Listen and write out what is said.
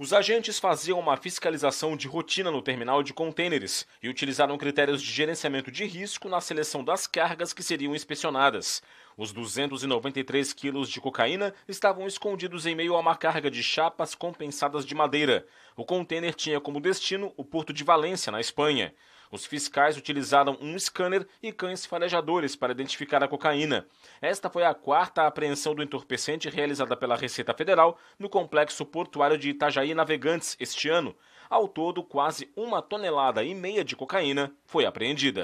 Os agentes faziam uma fiscalização de rotina no terminal de contêineres e utilizaram critérios de gerenciamento de risco na seleção das cargas que seriam inspecionadas. Os 293 quilos de cocaína estavam escondidos em meio a uma carga de chapas compensadas de madeira. O contêiner tinha como destino o porto de Valência, na Espanha. Os fiscais utilizaram um scanner e cães farejadores para identificar a cocaína. Esta foi a quarta apreensão do entorpecente realizada pela Receita Federal no complexo portuário de Itajaí Navegantes este ano. Ao todo, quase uma tonelada e meia de cocaína foi apreendida.